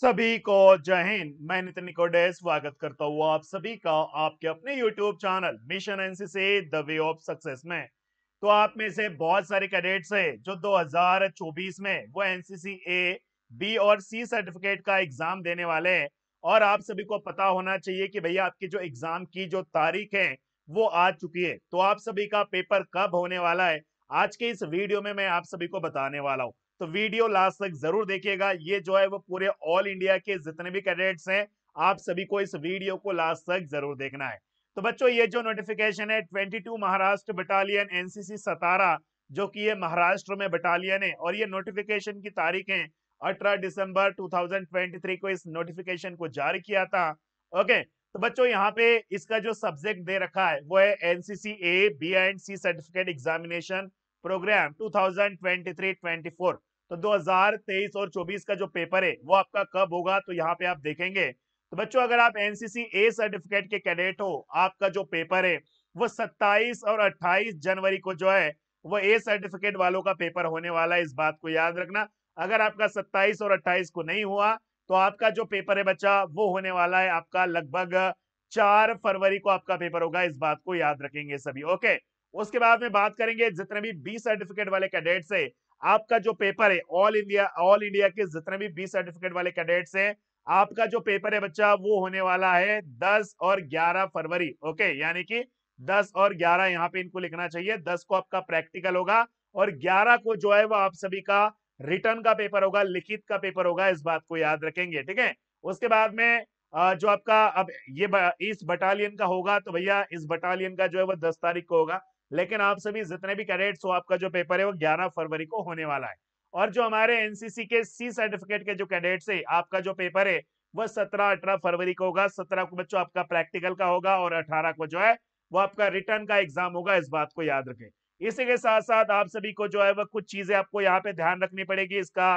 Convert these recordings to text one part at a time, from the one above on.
सभी को जय हिंद मैं नितिन निकोडे स्वागत करता हूँ आप सभी का आपके अपने YouTube channel mission NCC the way of success में तो आप में से बहुत सारे कैडेट्स हैं जो 2024 में वो एनसीसी ए बी और सी सर्टिफिकेट का एग्जाम देने वाले हैं और आप सभी को पता होना चाहिए कि भैया आपकी जो एग्जाम की जो तारीख है वो आ चुकी है तो आप सभी का पेपर कब होने वाला है आज के इस वीडियो में मैं आप सभी को बताने वाला हूँ तो वीडियो लास्ट तक जरूर देखिएगा ये जो है वो पूरे ऑल इंडिया के जितने भी कैंडिडेट्स हैं आप सभी को इस वीडियो को लास्ट तक जरूर देखना है तो बच्चों ये जो नोटिफिकेशन है 22 महाराष्ट्र बटालियन एनसीसी सतारा जो कि ये महाराष्ट्र में बटालियन है और ये नोटिफिकेशन की है अठारह दिसंबर टू को इस नोटिफिकेशन को जारी किया था ओके तो बच्चों यहाँ पे इसका जो सब्जेक्ट दे रखा है वो है NCC A B and C certificate examination program 2023-24 तो 2023 और 24 का जो पेपर है वो आपका कब होगा तो यहाँ पे आप देखेंगे तो बच्चों अगर आप एनसीसी ए सर्टिफिकेट के कैडेट हो आपका जो पेपर है वो 27 और 28 जनवरी को जो है वो ए सर्टिफिकेट वालों का पेपर होने वाला है इस बात को याद रखना अगर आपका 27 और 28 को नहीं हुआ तो आपका जो पेपर है बच्चा वो होने वाला है आपका लगभग चार फरवरी को आपका पेपर होगा इस बात को याद रखेंगे सभी ओके उसके बाद में बात करेंगे जितने भी बी सर्टिफिकेट वाले कैडेट्स है आपका जो पेपर है ऑल इंडिया ऑल इंडिया के जितने भी बी सर्टिफिकेट वाले कैडेट्स हैं आपका जो पेपर है बच्चा वो होने वाला है दस और ग्यारह फरवरी ओके यानी कि दस और ग्यारह यहाँ पे इनको लिखना चाहिए दस को आपका प्रैक्टिकल होगा और ग्यारह को जो है वो आप सभी का रिटर्न का पेपर होगा लिखित का पेपर होगा इस बात को याद रखेंगे ठीक है उसके बाद में जो आपका अब ये इस बटालियन का होगा तो भैया इस बटालियन का जो है वो दस तारीख को होगा लेकिन आप सभी जितने भी कैडेट्स हो आपका जो पेपर है वो ग्यारह फरवरी को होने वाला है और जो हमारे एनसीसी के सी सर्टिफिकेट के जो कैंडिडेट्स है आपका जो पेपर है वह सत्रह अठारह फरवरी को होगा सत्रह को बच्चों आपका प्रैक्टिकल का होगा और अठारह को जो है वो आपका रिटर्न का एग्जाम होगा इस बात को याद रखें इसी के साथ साथ आप सभी को जो है वह कुछ चीजें आपको यहाँ पे ध्यान रखनी पड़ेगी इसका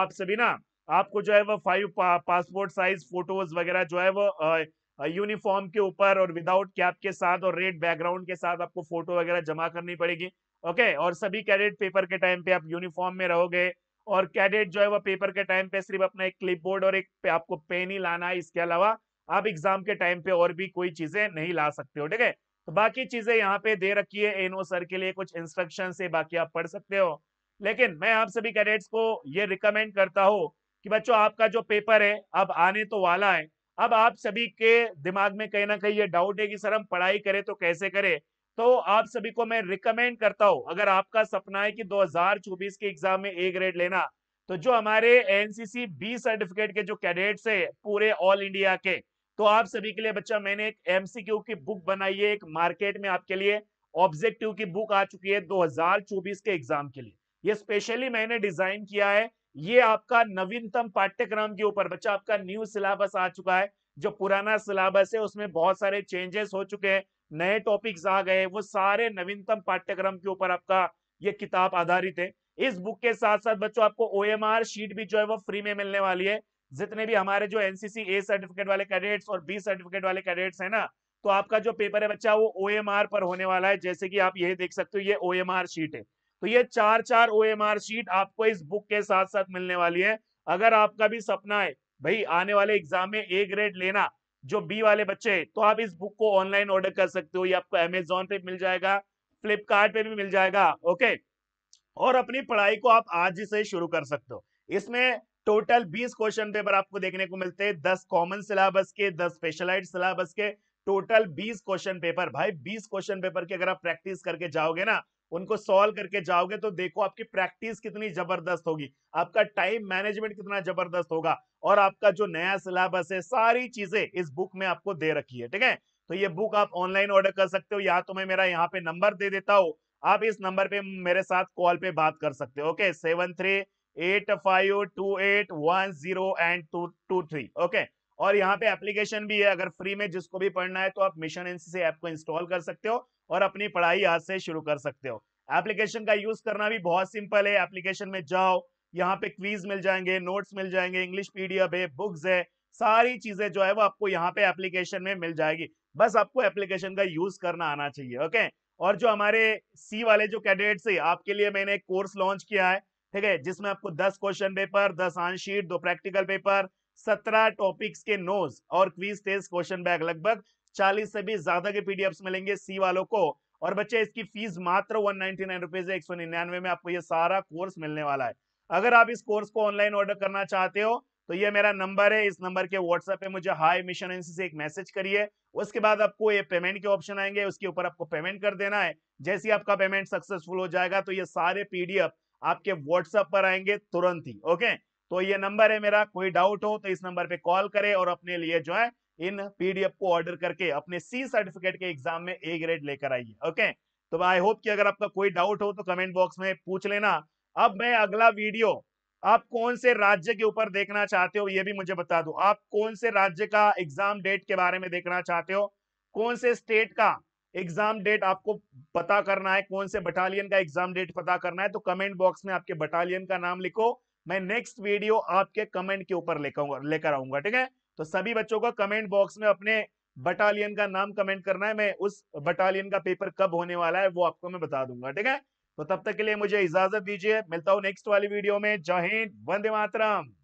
आप सभी ना आपको जो है वह फाइव पा, पासपोर्ट साइज फोटोज वगैरह जो है वो यूनिफॉर्म के ऊपर और विदाउट कैप के साथ और रेड बैकग्राउंड के साथ आपको फोटो वगैरह जमा करनी पड़ेगी ओके और सभी कैडेट पेपर के टाइम पे आप यूनिफॉर्म में रहोगे और कैडेट जो है वो पेपर के टाइम पे सिर्फ अपना एक क्लिप और एक पे आपको पेन ही लाना है इसके अलावा आप एग्जाम के टाइम पे और भी कोई चीजें नहीं ला सकते हो ठीक है तो बाकी चीजें यहाँ पे दे रखी है एनओ सर के लिए कुछ इंस्ट्रक्शन से बाकी आप पढ़ सकते हो लेकिन मैं आप सभी कैडेट्स को ये रिकमेंड करता हूँ कि बच्चों आपका जो पेपर है अब आने तो वाला है अब आप सभी के दिमाग में कहीं ना कहीं ये डाउट है कि सर हम पढ़ाई करें तो कैसे करें तो आप सभी को मैं रिकमेंड करता हूं अगर आपका सपना है कि 2024 के एग्जाम में ए ग्रेड लेना तो जो हमारे एनसीसी बी सर्टिफिकेट के जो कैडेट्स है पूरे ऑल इंडिया के तो आप सभी के लिए बच्चा मैंने एक एमसीक्यू की बुक बनाई है एक मार्केट में आपके लिए ऑब्जेक्टिव की बुक आ चुकी है 2024 के एग्जाम के लिए ये स्पेशली मैंने डिजाइन किया है ये आपका नवीनतम पाठ्यक्रम के ऊपर बच्चा आपका न्यू सिलेबस आ चुका है जो पुराना सिलेबस है उसमें बहुत सारे चेंजेस हो चुके हैं नए टॉपिक्स आ गए वो सारे नवीनतम पाठ्यक्रम के ऊपर आपका ये किताब आधारित है इस बुक के साथ साथ बच्चों आपको ओ शीट भी जो है वो फ्री में मिलने वाली है जितने भी हमारे जो एनसीसी ए सर्टिफिकेट वाले कैडेट्स और बी सर्टिफिकेट वाले कैडेट्स है ना तो आपका जो पेपर है बच्चा वो ओ पर होने वाला है जैसे कि आप यही देख सकते हो ये ओ शीट है तो ये चार चार ओ शीट आपको इस बुक के साथ साथ मिलने वाली है अगर आपका भी सपना है भाई आने वाले एग्जाम में ए ग्रेड लेना जो बी वाले बच्चे तो आप इस बुक को ऑनलाइन ऑर्डर कर सकते हो ये आपको अमेजोन पे मिल जाएगा फ्लिपकार्ट भी मिल जाएगा ओके और अपनी पढ़ाई को आप आज ही से शुरू कर सकते हो इसमें टोटल 20 क्वेश्चन पेपर आपको देखने को मिलते हैं 10 कॉमन सिलेबस के 10 स्पेशलाइज सिलेबस के टोटल 20 क्वेश्चन पेपर भाई 20 क्वेश्चन पेपर की अगर आप प्रैक्टिस करके जाओगे ना उनको सॉल्व करके जाओगे तो देखो आपकी प्रैक्टिस कितनी जबरदस्त होगी आपका टाइम मैनेजमेंट कितना जबरदस्त होगा और आपका जो नया सिलेबस है सारी चीजें इस बुक में आपको दे रखी है ठीक है तो ये बुक आप ऑनलाइन ऑर्डर कर सकते हो या तो मैं मेरा यहाँ पे नंबर दे देता हूँ आप इस नंबर पे मेरे साथ कॉल पे बात कर सकते हो okay seven three eight five two eight one zero and two two three okay और यहाँ पे एप्लीकेशन भी है अगर फ्री में जिसको भी पढ़ना है तो आप मिशन एनसीसी ऐप को इंस्टॉल कर सकते हो और अपनी पढ़ाई आज से शुरू कर सकते हो एप्लीकेशन का यूज करना भी बहुत सिंपल है एप्लीकेशन में जाओ यहाँ पे क्वीज मिल जाएंगे नोट्स मिल जाएंगे इंग्लिश पीडीएफ है बुक्स है सारी चीजें जो है वो आपको यहाँ पे एप्लीकेशन में मिल जाएगी बस आपको एप्लीकेशन का यूज करना आना चाहिए ओके और जो हमारे सी वाले जो कैंडिडेट्स है आपके लिए मैंने एक कोर्स लॉन्च किया है ठीक है जिसमें आपको दस क्वेश्चन पेपर दस आंशीट दो प्रैक्टिकल पेपर सत्रह टॉपिक्स के नोज और क्वीज टेस्ट क्वेश्चन बैग लगभग चालीस से भी ज्यादा के पीडीएफ मिलेंगे सी वालों को और बच्चे इसकी फीस मात्र वन नाइनटी नाइन रुपीज एक सौ निन्यानवे में आपको ये सारा कोर्स मिलने वाला है अगर आप इस कोर्स को ऑनलाइन ऑर्डर करना चाहते हो तो ये मेरा नंबर है इस नंबर के व्हाट्सएप पे मुझे हाई मिशन एजेंसी से एक मैसेज करिए उसके बाद आपको ये पेमेंट के ऑप्शन आएंगे उसके ऊपर आपको पेमेंट कर देना है जैसे ही आपका पेमेंट सक्सेसफुल हो जाएगा तो ये सारे पीडीएफ आपके व्हाट्सएप पर आएंगे तुरंत ही ओके तो ये नंबर है मेरा कोई डाउट हो तो इस नंबर पे कॉल करें और अपने लिए जो है इन पीडीएफ को ऑर्डर करके अपने सी सर्टिफिकेट के एग्जाम में ए ग्रेड लेकर आइए ओके तो आई होप कि अगर आपका कोई डाउट हो तो कमेंट बॉक्स में पूछ लेना अब मैं अगला वीडियो आप कौन से राज्य के ऊपर देखना चाहते हो ये भी मुझे बता दो आप कौन से राज्य का एग्जाम डेट के बारे में देखना चाहते हो कौन से स्टेट का एग्जाम डेट आपको पता करना है कौन से बटालियन का एग्जाम डेट पता करना है तो कमेंट बॉक्स में आपके बटालियन का नाम लिखो मैं नेक्स्ट वीडियो आपके कमेंट के ऊपर लेकर आऊंगा ठीक है तो सभी बच्चों को कमेंट बॉक्स में अपने बटालियन का नाम कमेंट करना है मैं उस बटालियन का पेपर कब होने वाला है वो आपको मैं बता दूंगा ठीक है तो तब तक के लिए मुझे इजाजत दीजिए मिलता हूँ नेक्स्ट वाली वीडियो में जय हिंद वंदे मातरम